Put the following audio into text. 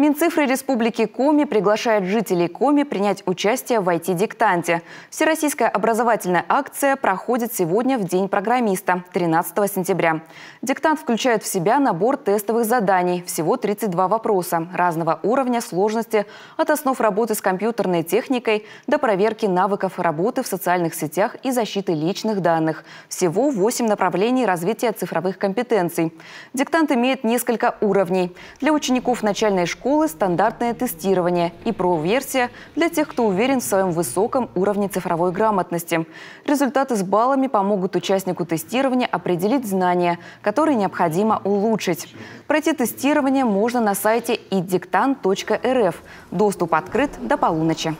Минцифры Республики Коми приглашает жителей Коми принять участие в IT-диктанте. Всероссийская образовательная акция проходит сегодня в День программиста, 13 сентября. Диктант включает в себя набор тестовых заданий, всего 32 вопроса, разного уровня сложности, от основ работы с компьютерной техникой до проверки навыков работы в социальных сетях и защиты личных данных. Всего 8 направлений развития цифровых компетенций. Диктант имеет несколько уровней. Для учеников начальной школы школы стандартное тестирование и ПРО-версия для тех, кто уверен в своем высоком уровне цифровой грамотности. Результаты с баллами помогут участнику тестирования определить знания, которые необходимо улучшить. Пройти тестирование можно на сайте idiktan.рф. Доступ открыт до полуночи.